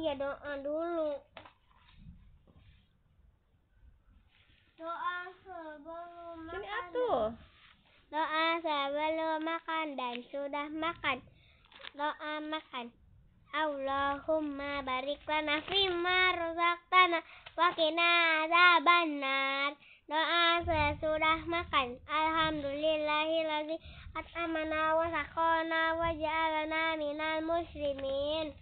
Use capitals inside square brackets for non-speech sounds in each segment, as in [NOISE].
Iya doa dulu. Doa sebelum makan. Sini atuh. Doa sebelum makan dan sudah makan. Doa makan. Allahumma barik lana fima razaqtana wa qina azabannar. Doa sesudah makan. Alhamdulillahilazim. at'amana wa saqana wa ja'alana minal muslimin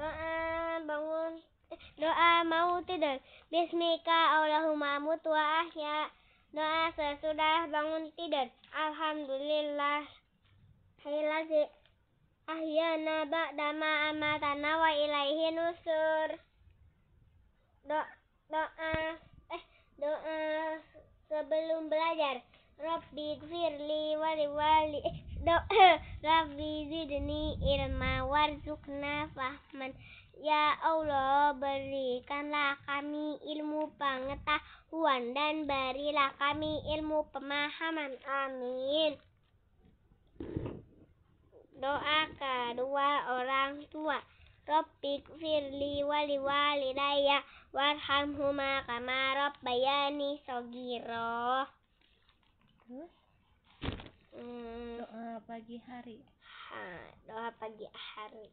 doa bangun eh, doa mau tidur Bismika Allahumma mut wa ahya doa sesudah bangun tidur Alhamdulillah Hilazi ahyana ba'dama amatana wa ilaihi nusur Do, doa eh doa sebelum belajar Rabbi Firli wali wali eh, [LAUGHS] Rabbi zidni ilma warzukna fahman Ya Allah berikanlah kami ilmu pengetahuan dan berilah kami ilmu pemahaman Amin Doa kedua orang tua Rabbik firli wali walidaya warhamhuma kama rabbayani sogiro Terus? Hmm. doa pagi hari ha, doa pagi hari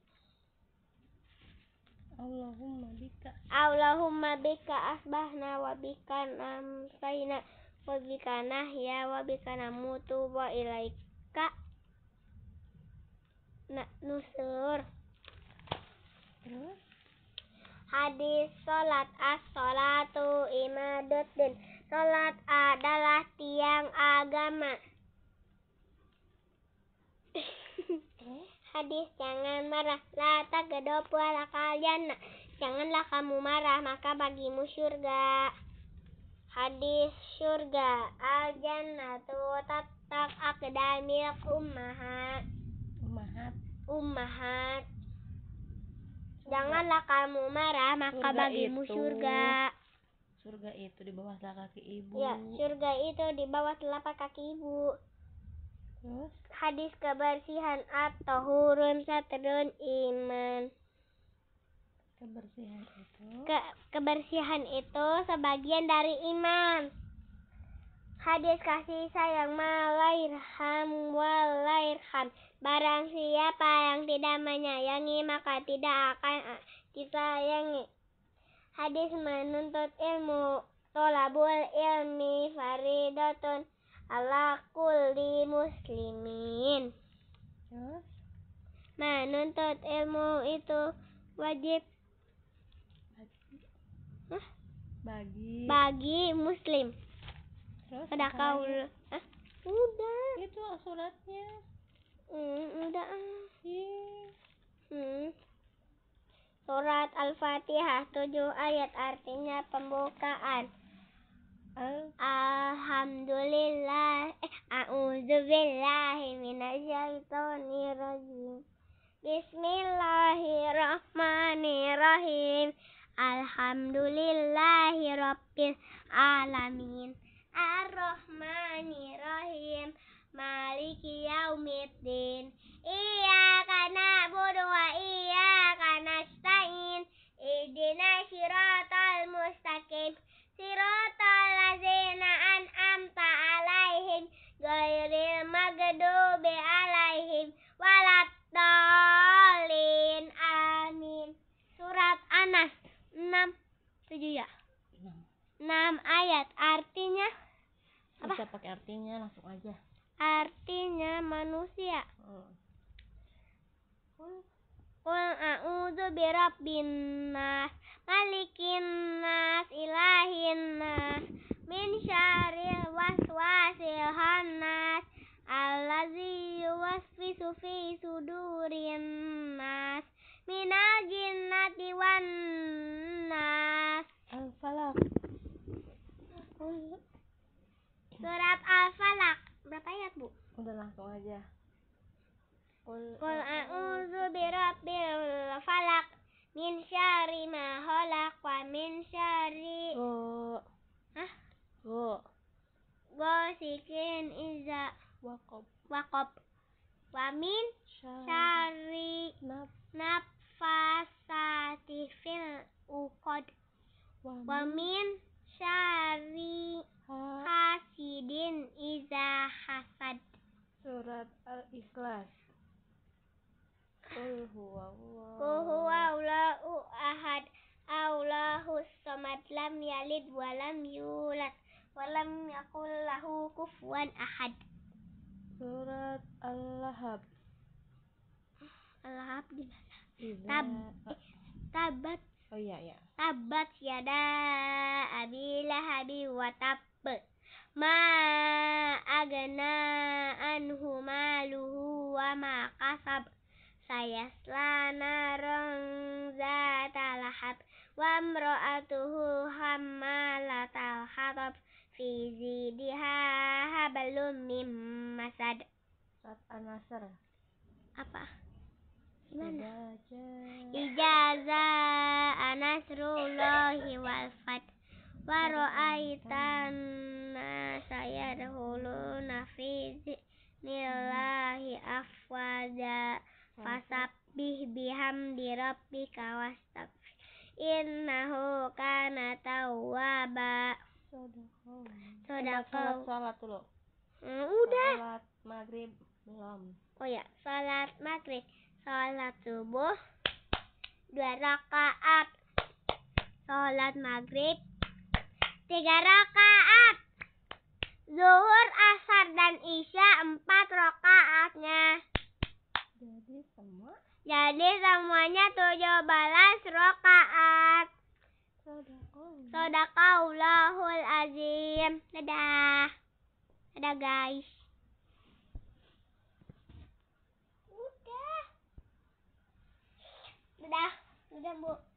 Allahumma bika Allahumma bika asbahna wa bika namsaina wa bika nahya wa bika namutu wa ilaika na nusur terus hadis salat as salatu imaduddin salat adalah tiang agama hadis jangan marah la tagedop walakal kalian, janganlah kamu marah maka bagimu surga hadis surga al jannatu tatak akdamil ummahat ummahat ummahat janganlah kamu marah maka surga bagimu itu. surga surga itu di bawah telapak kaki ibu ya surga itu di bawah telapak kaki ibu terus hadis kebersihan atau hurun satrun iman. Kebersihan itu Ke, kebersihan itu sebagian dari iman. Hadis kasih sayang malairham walairham. Barang siapa yang tidak menyayangi maka tidak akan eh, disayangi. Hadis menuntut ilmu tolabul ilmi faridotun ala kulli muslimin. Terus? Menuntut ilmu itu wajib. Bagi. Hah? Bagi. Bagi muslim. Terus? Ada kau. Hah? Udah. Itu suratnya. Hmm, udah. Yeah. Hmm. Surat Al-Fatihah 7 ayat artinya pembukaan. Al Alhamdulillah A'udzubillahiminasyaitonirrojim Bismillahirrohmanirrohim Alhamdulillahi Rabbil Alamin Ar-Rahmanirrahim Maliki Yaumiddin Iyaka na'budu wa iyaka nasta'in Idina syirata Tujuh ya? Iya. Enam. ayat. Artinya apa? Bisa pakai artinya langsung aja. Artinya manusia. Hmm. Kul Qul a'udzu birabbin nas, malikin nas, ilahin nas, min syarril waswasil khannas, allazi yuwaswisu fi sudurin Surat Al-Falaq berapa ayat, Bu? Udah langsung aja. Qul a'udzu birabbil falaq min syarri ma khalaq wa min syarri oh. Hah? Go. Gosikin iza wakob. Wakob. Wa min syarri nafasati fil uqad wa syari hasidin iza hasad surat al-ikhlas Qul ahad samad lam yalid wa lam yulad wa lam ahad Surat Al-Lahab Al-Lahab di Tabat Oh iya ya. Tabat yada Abi Lahabi wa Ma agena anhu maluhu wa ma kasab. Sayasla narong zata lahab wa mro'atuhu hammalatal hatab Fizi diha habalum mim masad. Surat anasar. Apa? Gimana? Ijazah. Ijazah nasrullahi wal fath wa ra'aitan sayadkhuluna fi nillahi afwaja fasabbih bihamdi rabbika wastaghfir innahu kana tawwaba sodako salat dulu hmm, udah salat maghrib belum oh ya salat maghrib salat subuh dua rakaat sholat maghrib tiga rakaat, zuhur, asar, dan isya empat rakaatnya. Jadi semua? Jadi semuanya tujuh balas rakaat. Sodakaulahul azim. Dadah. Dadah guys. Udah. udah, udah bu.